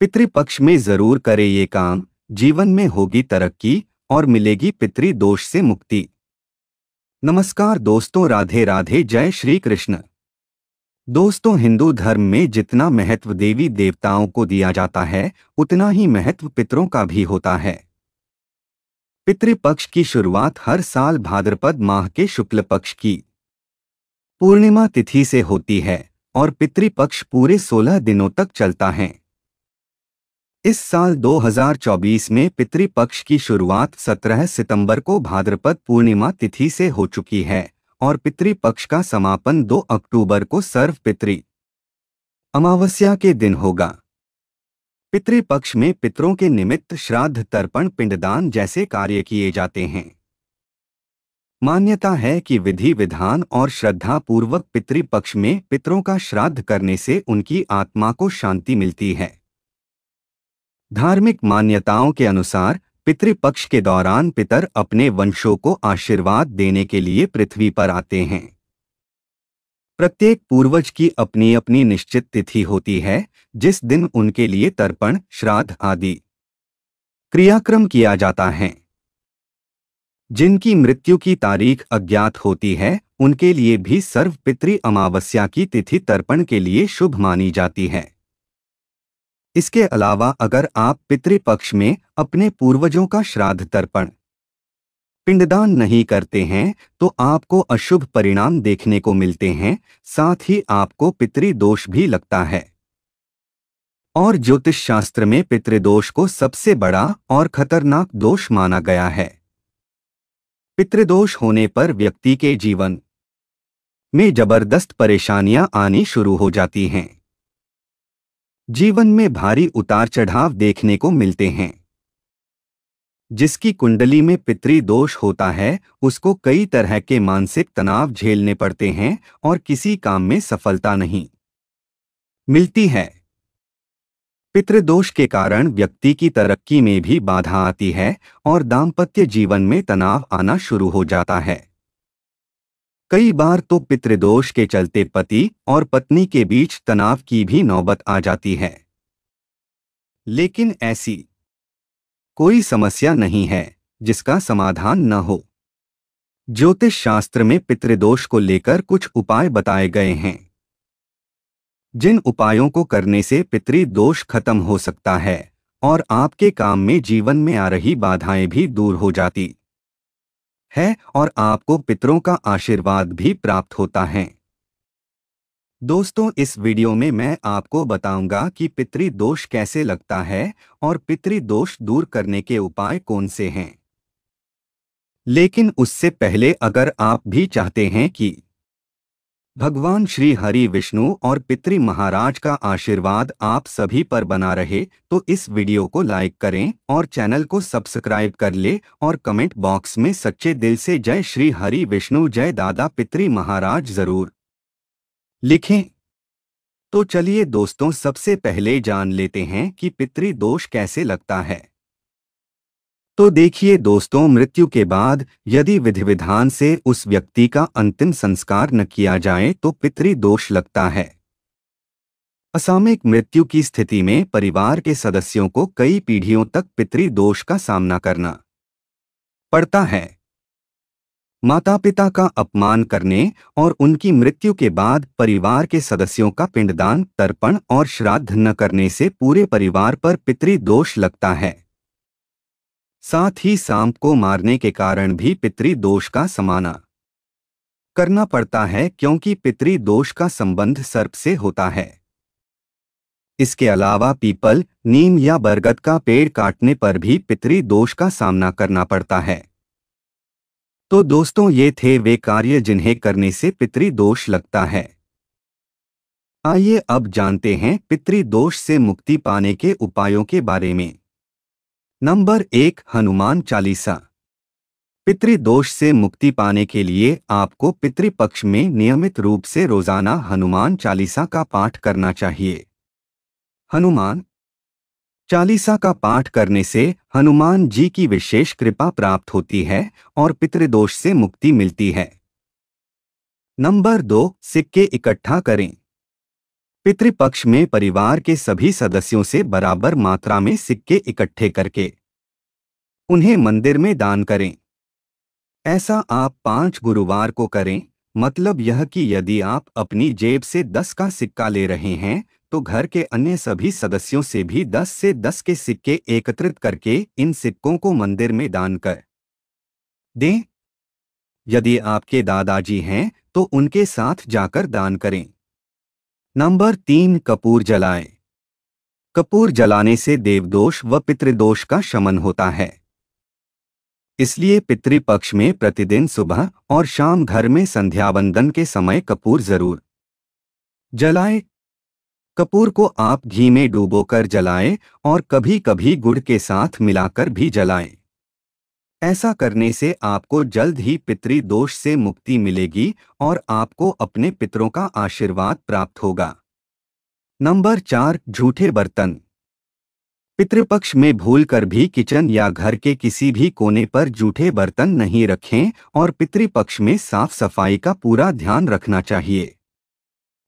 पितृपक्ष में जरूर करे ये काम जीवन में होगी तरक्की और मिलेगी पितृ दोष से मुक्ति नमस्कार दोस्तों राधे राधे जय श्री कृष्ण दोस्तों हिंदू धर्म में जितना महत्व देवी देवताओं को दिया जाता है उतना ही महत्व पितरों का भी होता है पितृपक्ष की शुरुआत हर साल भाद्रपद माह के शुक्ल पक्ष की पूर्णिमा तिथि से होती है और पितृपक्ष पूरे सोलह दिनों तक चलता है इस साल 2024 में पितृपक्ष की शुरुआत 17 सितंबर को भाद्रपद पूर्णिमा तिथि से हो चुकी है और पितृपक्ष का समापन 2 अक्टूबर को सर्व पितृ अमावस्या के दिन होगा पितृपक्ष में पितरों के निमित्त श्राद्ध तर्पण पिंडदान जैसे कार्य किए जाते हैं मान्यता है कि विधि विधान और श्रद्धा पूर्वक पितृपक्ष में पितरों का श्राद्ध करने से उनकी आत्मा को शांति मिलती है धार्मिक मान्यताओं के अनुसार पितृपक्ष के दौरान पितर अपने वंशों को आशीर्वाद देने के लिए पृथ्वी पर आते हैं प्रत्येक पूर्वज की अपनी अपनी निश्चित तिथि होती है जिस दिन उनके लिए तर्पण श्राद्ध आदि क्रियाक्रम किया जाता है जिनकी मृत्यु की तारीख अज्ञात होती है उनके लिए भी सर्व पितृ अमावस्या की तिथि तर्पण के लिए शुभ मानी जाती है इसके अलावा अगर आप पितृपक्ष में अपने पूर्वजों का श्राद्ध तर्पण पिंडदान नहीं करते हैं तो आपको अशुभ परिणाम देखने को मिलते हैं साथ ही आपको पितृदोष भी लगता है और ज्योतिष शास्त्र में पितृदोष को सबसे बड़ा और खतरनाक दोष माना गया है पितृदोष होने पर व्यक्ति के जीवन में जबरदस्त परेशानियां आनी शुरू हो जाती हैं जीवन में भारी उतार चढ़ाव देखने को मिलते हैं जिसकी कुंडली में पितृ दोष होता है उसको कई तरह के मानसिक तनाव झेलने पड़ते हैं और किसी काम में सफलता नहीं मिलती है पितृदोष के कारण व्यक्ति की तरक्की में भी बाधा आती है और दाम्पत्य जीवन में तनाव आना शुरू हो जाता है कई बार तो पितृदोष के चलते पति और पत्नी के बीच तनाव की भी नौबत आ जाती है लेकिन ऐसी कोई समस्या नहीं है जिसका समाधान न हो ज्योतिष शास्त्र में पितृदोष को लेकर कुछ उपाय बताए गए हैं जिन उपायों को करने से पितृदोष खत्म हो सकता है और आपके काम में जीवन में आ रही बाधाएं भी दूर हो जाती है और आपको पितरों का आशीर्वाद भी प्राप्त होता है दोस्तों इस वीडियो में मैं आपको बताऊंगा कि पितृ दोष कैसे लगता है और पितृ दोष दूर करने के उपाय कौन से हैं लेकिन उससे पहले अगर आप भी चाहते हैं कि भगवान श्री हरि विष्णु और पितृ महाराज का आशीर्वाद आप सभी पर बना रहे तो इस वीडियो को लाइक करें और चैनल को सब्सक्राइब कर ले और कमेंट बॉक्स में सच्चे दिल से जय श्री हरि विष्णु जय दादा पितृ महाराज जरूर लिखें तो चलिए दोस्तों सबसे पहले जान लेते हैं कि पितृ दोष कैसे लगता है तो देखिए दोस्तों मृत्यु के बाद यदि विधि विधान से उस व्यक्ति का अंतिम संस्कार न किया जाए तो पितरी दोष लगता है असामयिक मृत्यु की स्थिति में परिवार के सदस्यों को कई पीढ़ियों तक पितरी दोष का सामना करना पड़ता है माता पिता का अपमान करने और उनकी मृत्यु के बाद परिवार के सदस्यों का पिंडदान तर्पण और श्राद्ध न करने से पूरे परिवार पर पितृ दोष लगता है साथ ही सांप को मारने के कारण भी पितृदोष का समाना करना पड़ता है क्योंकि दोष का संबंध सर्प से होता है इसके अलावा पीपल नीम या बरगद का पेड़ काटने पर भी दोष का सामना करना पड़ता है तो दोस्तों ये थे वे कार्य जिन्हें करने से पितृदोष लगता है आइए अब जानते हैं पितृदोष से मुक्ति पाने के उपायों के बारे में नंबर एक हनुमान चालीसा पितृदोष से मुक्ति पाने के लिए आपको पितृपक्ष में नियमित रूप से रोजाना हनुमान चालीसा का पाठ करना चाहिए हनुमान चालीसा का पाठ करने से हनुमान जी की विशेष कृपा प्राप्त होती है और पितृदोष से मुक्ति मिलती है नंबर दो सिक्के इकट्ठा करें पितृपक्ष में परिवार के सभी सदस्यों से बराबर मात्रा में सिक्के इकट्ठे करके उन्हें मंदिर में दान करें ऐसा आप पांच गुरुवार को करें मतलब यह कि यदि आप अपनी जेब से दस का सिक्का ले रहे हैं तो घर के अन्य सभी सदस्यों से भी दस से दस के सिक्के एकत्रित करके इन सिक्कों को मंदिर में दान कर दें यदि आपके दादाजी हैं तो उनके साथ जाकर दान करें नंबर तीन कपूर जलाएं कपूर जलाने से देवदोष व पितृदोष का शमन होता है इसलिए पितृपक्ष में प्रतिदिन सुबह और शाम घर में संध्या बंदन के समय कपूर जरूर जलाए कपूर को आप घी में डूबोकर जलाएं और कभी कभी गुड़ के साथ मिलाकर भी जलाएं ऐसा करने से आपको जल्द ही पितृ दोष से मुक्ति मिलेगी और आपको अपने पितरों का आशीर्वाद प्राप्त होगा नंबर चार झूठे बर्तन पितृपक्ष में भूल कर भी किचन या घर के किसी भी कोने पर जूठे बर्तन नहीं रखें और पितृपक्ष में साफ सफाई का पूरा ध्यान रखना चाहिए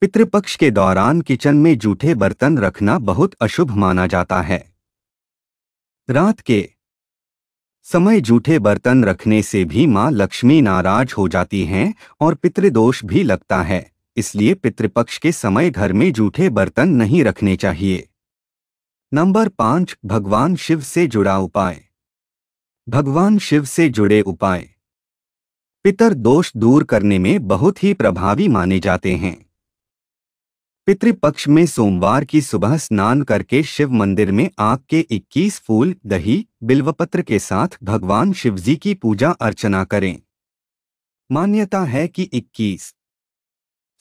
पितृपक्ष के दौरान किचन में जूठे बर्तन रखना बहुत अशुभ माना जाता है रात के समय जूठे बर्तन रखने से भी माँ लक्ष्मी नाराज हो जाती हैं और पितृदोष भी लगता है इसलिए पितृपक्ष के समय घर में जूठे बर्तन नहीं रखने चाहिए नंबर पाँच भगवान शिव से जुड़ा उपाय भगवान शिव से जुड़े उपाय पितर दोष दूर करने में बहुत ही प्रभावी माने जाते हैं पितृपक्ष में सोमवार की सुबह स्नान करके शिव मंदिर में आग के 21 फूल दही बिल्वपत्र के साथ भगवान शिवजी की पूजा अर्चना करें मान्यता है कि 21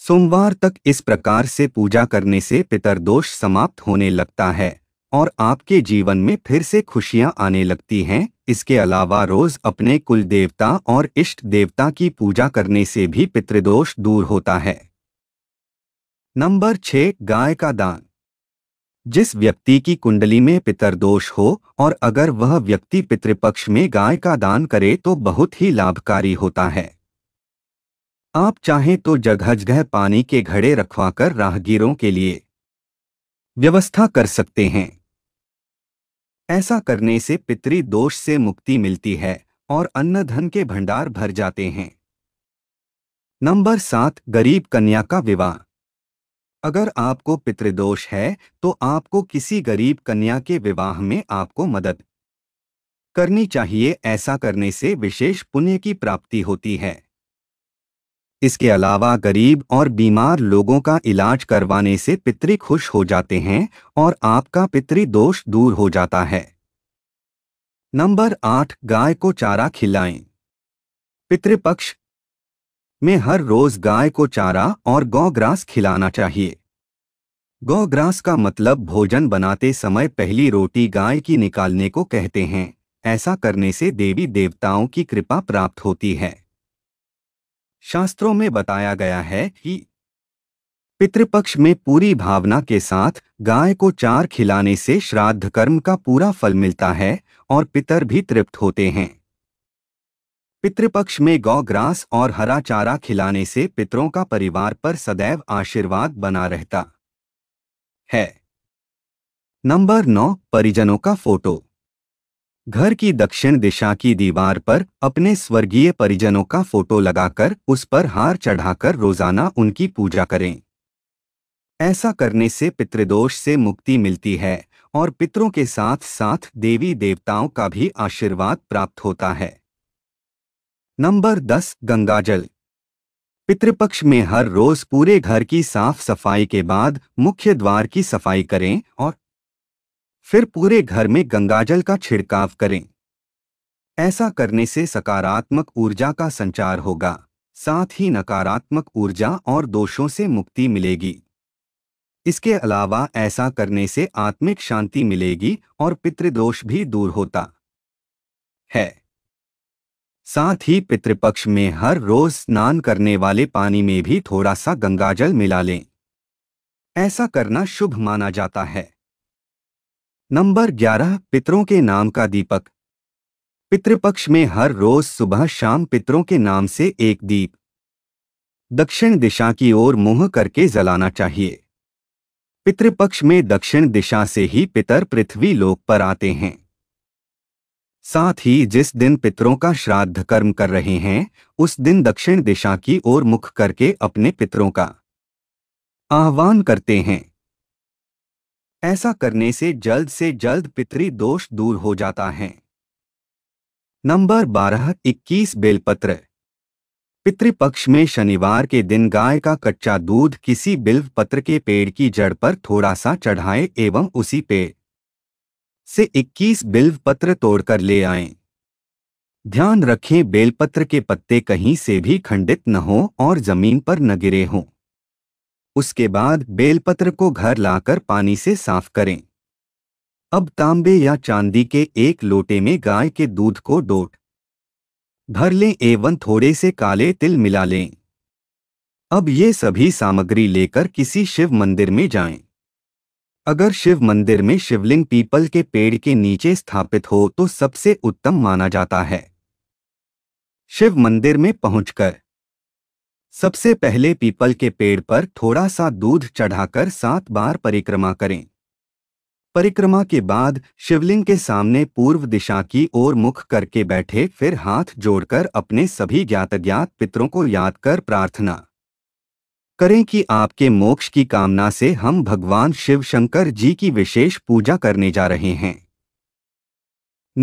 सोमवार तक इस प्रकार से पूजा करने से पितरदोष समाप्त होने लगता है और आपके जीवन में फिर से खुशियां आने लगती हैं इसके अलावा रोज अपने कुल देवता और इष्ट देवता की पूजा करने से भी पितृदोष दूर होता है नंबर छः गाय का दान जिस व्यक्ति की कुंडली में पितरदोष हो और अगर वह व्यक्ति पितृपक्ष में गाय का दान करे तो बहुत ही लाभकारी होता है आप चाहें तो जगह जगह पानी के घड़े रखवाकर राहगीरों के लिए व्यवस्था कर सकते हैं ऐसा करने से पितृ दोष से मुक्ति मिलती है और अन्न धन के भंडार भर जाते हैं नंबर सात गरीब कन्या का विवाह अगर आपको पितृदोष है तो आपको किसी गरीब कन्या के विवाह में आपको मदद करनी चाहिए ऐसा करने से विशेष पुण्य की प्राप्ति होती है इसके अलावा गरीब और बीमार लोगों का इलाज करवाने से पितृ खुश हो जाते हैं और आपका पितृदोष दूर हो जाता है नंबर आठ गाय को चारा खिलाएं पितृपक्ष में हर रोज गाय को चारा और गौग्रास खिलाना चाहिए गौग्रास का मतलब भोजन बनाते समय पहली रोटी गाय की निकालने को कहते हैं ऐसा करने से देवी देवताओं की कृपा प्राप्त होती है शास्त्रों में बताया गया है कि पितृपक्ष में पूरी भावना के साथ गाय को चार खिलाने से श्राद्ध कर्म का पूरा फल मिलता है और पितर भी तृप्त होते हैं पितृपक्ष में गौ ग्रास और हरा चारा खिलाने से पितरों का परिवार पर सदैव आशीर्वाद बना रहता है नंबर नौ परिजनों का फोटो घर की दक्षिण दिशा की दीवार पर अपने स्वर्गीय परिजनों का फोटो लगाकर उस पर हार चढ़ाकर रोजाना उनकी पूजा करें ऐसा करने से पितृदोष से मुक्ति मिलती है और पितरों के साथ साथ देवी देवताओं का भी आशीर्वाद प्राप्त होता है नंबर दस गंगाजल पितृपक्ष में हर रोज पूरे घर की साफ सफाई के बाद मुख्य द्वार की सफाई करें और फिर पूरे घर में गंगाजल का छिड़काव करें ऐसा करने से सकारात्मक ऊर्जा का संचार होगा साथ ही नकारात्मक ऊर्जा और दोषों से मुक्ति मिलेगी इसके अलावा ऐसा करने से आत्मिक शांति मिलेगी और पितृदोष भी दूर होता है साथ ही पितृपक्ष में हर रोज स्नान करने वाले पानी में भी थोड़ा सा गंगाजल मिला लें ऐसा करना शुभ माना जाता है नंबर 11 पितरों के नाम का दीपक पितृपक्ष में हर रोज सुबह शाम पितरों के नाम से एक दीप दक्षिण दिशा की ओर मुंह करके जलाना चाहिए पितृपक्ष में दक्षिण दिशा से ही पितर पृथ्वी लोक पर आते हैं साथ ही जिस दिन पितरों का श्राद्ध कर्म कर रहे हैं उस दिन दक्षिण दिशा की ओर मुख करके अपने पितरों का आह्वान करते हैं ऐसा करने से जल्द से जल्द पितरी दोष दूर हो जाता है नंबर बारह इक्कीस बेलपत्र पितृपक्ष में शनिवार के दिन गाय का कच्चा दूध किसी बिल्व पत्र के पेड़ की जड़ पर थोड़ा सा चढ़ाएं एवं उसी पेड़ से 21 बिल्वपत्र तोड़कर ले आएं। ध्यान रखें बेलपत्र के पत्ते कहीं से भी खंडित न हो और जमीन पर न गिरे हों उसके बाद बेलपत्र को घर लाकर पानी से साफ करें अब तांबे या चांदी के एक लोटे में गाय के दूध को डोट भर लें एवं थोड़े से काले तिल मिला लें अब ये सभी सामग्री लेकर किसी शिव मंदिर में जाएं। अगर शिव मंदिर में शिवलिंग पीपल के पेड़ के नीचे स्थापित हो तो सबसे उत्तम माना जाता है शिव मंदिर में पहुंचकर सबसे पहले पीपल के पेड़ पर थोड़ा सा दूध चढ़ाकर सात बार परिक्रमा करें परिक्रमा के बाद शिवलिंग के सामने पूर्व दिशा की ओर मुख करके बैठे फिर हाथ जोड़कर अपने सभी ज्ञात ज्ञात पितरों को याद कर प्रार्थना करें कि आपके मोक्ष की कामना से हम भगवान शिव शंकर जी की विशेष पूजा करने जा रहे हैं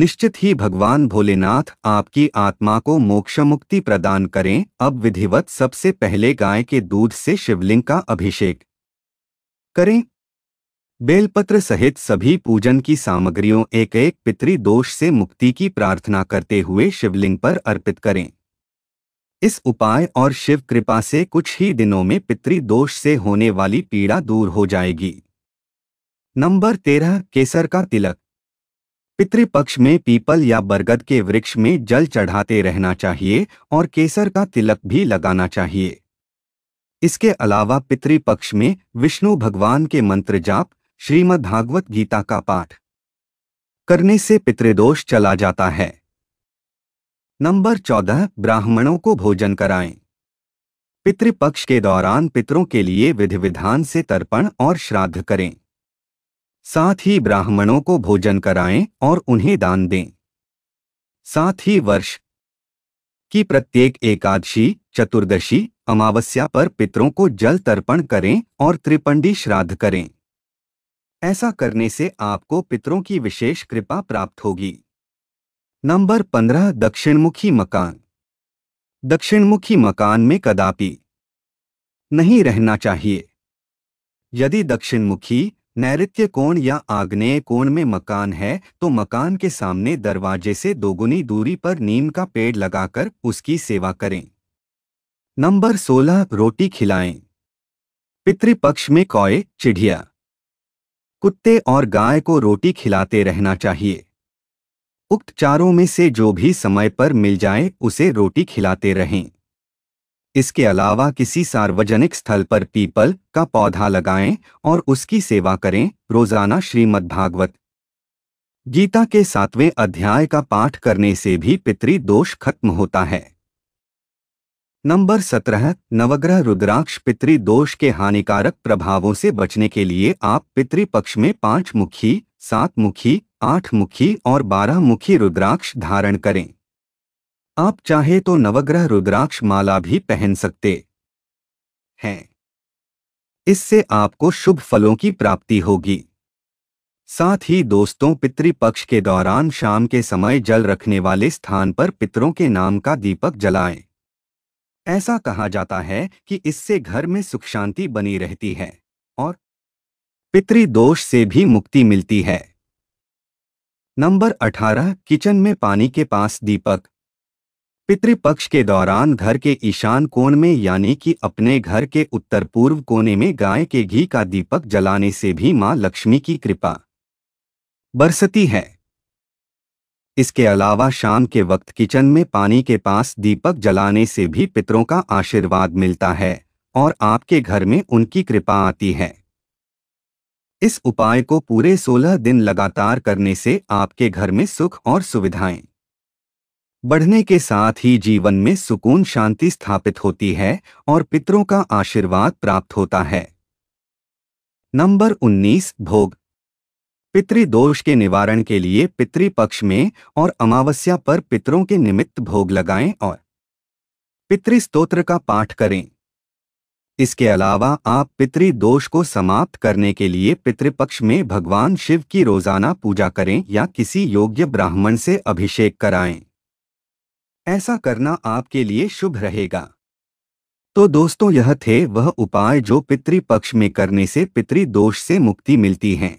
निश्चित ही भगवान भोलेनाथ आपकी आत्मा को मोक्ष मुक्ति प्रदान करें अब विधिवत सबसे पहले गाय के दूध से शिवलिंग का अभिषेक करें बेलपत्र सहित सभी पूजन की सामग्रियों एक एक पितृदोष से मुक्ति की प्रार्थना करते हुए शिवलिंग पर अर्पित करें इस उपाय और शिव कृपा से कुछ ही दिनों में पितृदोष से होने वाली पीड़ा दूर हो जाएगी नंबर तेरह केसर का तिलक पितृपक्ष में पीपल या बरगद के वृक्ष में जल चढ़ाते रहना चाहिए और केसर का तिलक भी लगाना चाहिए इसके अलावा पितृपक्ष में विष्णु भगवान के मंत्र जाप भागवत गीता का पाठ करने से पितृदोष चला जाता है नंबर चौदह ब्राह्मणों को भोजन कराएं पितृपक्ष के दौरान पितरों के लिए विधि विधान से तर्पण और श्राद्ध करें साथ ही ब्राह्मणों को भोजन कराएं और उन्हें दान दें साथ ही वर्ष की प्रत्येक एकादशी चतुर्दशी अमावस्या पर पितरों को जल तर्पण करें और त्रिपंडी श्राद्ध करें ऐसा करने से आपको पितरों की विशेष कृपा प्राप्त होगी नंबर पंद्रह दक्षिणमुखी मकान दक्षिणमुखी मकान में कदापि नहीं रहना चाहिए यदि दक्षिणमुखी नैत्य कोण या आग्नेय कोण में मकान है तो मकान के सामने दरवाजे से दोगुनी दूरी पर नीम का पेड़ लगाकर उसकी सेवा करें नंबर सोलह रोटी खिलाएं पितृपक्ष में कौए चिढ़िया कुत्ते और गाय को रोटी खिलाते रहना चाहिए उक्त चारों में से जो भी समय पर मिल जाए उसे रोटी खिलाते रहें इसके अलावा किसी सार्वजनिक स्थल पर पीपल का पौधा लगाएं और उसकी सेवा करें रोजाना श्रीमद्भागवत गीता के सातवें अध्याय का पाठ करने से भी पितृ दोष खत्म होता है नंबर सत्रह नवग्रह रुद्राक्ष पितृ दोष के हानिकारक प्रभावों से बचने के लिए आप पितृ पक्ष में पांच मुखी सात मुखी आठ मुखी और बारह मुखी रुद्राक्ष धारण करें आप चाहे तो नवग्रह रुद्राक्ष माला भी पहन सकते हैं इससे आपको शुभ फलों की प्राप्ति होगी साथ ही दोस्तों पितृपक्ष के दौरान शाम के समय जल रखने वाले स्थान पर पितरों के नाम का दीपक जलाएं। ऐसा कहा जाता है कि इससे घर में सुख शांति बनी रहती है और पितृदोष से भी मुक्ति मिलती है नंबर 18 किचन में पानी के पास दीपक पितृपक्ष के दौरान घर के ईशान कोण में यानी कि अपने घर के उत्तर पूर्व कोने में गाय के घी का दीपक जलाने से भी मां लक्ष्मी की कृपा बरसती है इसके अलावा शाम के वक्त किचन में पानी के पास दीपक जलाने से भी पितरों का आशीर्वाद मिलता है और आपके घर में उनकी कृपा आती है इस उपाय को पूरे 16 दिन लगातार करने से आपके घर में सुख और सुविधाएं बढ़ने के साथ ही जीवन में सुकून शांति स्थापित होती है और पितरों का आशीर्वाद प्राप्त होता है नंबर 19 भोग पितृदोष के निवारण के लिए पितृपक्ष में और अमावस्या पर पितरों के निमित्त भोग लगाएं और पितृस्त्रोत्र का पाठ करें इसके अलावा आप पितृ दोष को समाप्त करने के लिए पितृपक्ष में भगवान शिव की रोजाना पूजा करें या किसी योग्य ब्राह्मण से अभिषेक कराएं। ऐसा करना आपके लिए शुभ रहेगा तो दोस्तों यह थे वह उपाय जो पितृपक्ष में करने से पितृ दोष से मुक्ति मिलती है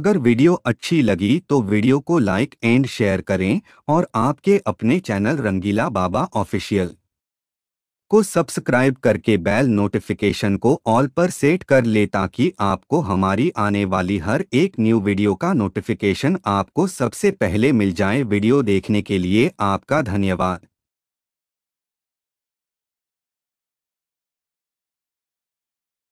अगर वीडियो अच्छी लगी तो वीडियो को लाइक एंड शेयर करें और आपके अपने चैनल रंगीला बाबा ऑफिशियल को सब्सक्राइब करके बेल नोटिफिकेशन को ऑल पर सेट कर ले ताकि आपको हमारी आने वाली हर एक न्यू वीडियो का नोटिफिकेशन आपको सबसे पहले मिल जाए वीडियो देखने के लिए आपका धन्यवाद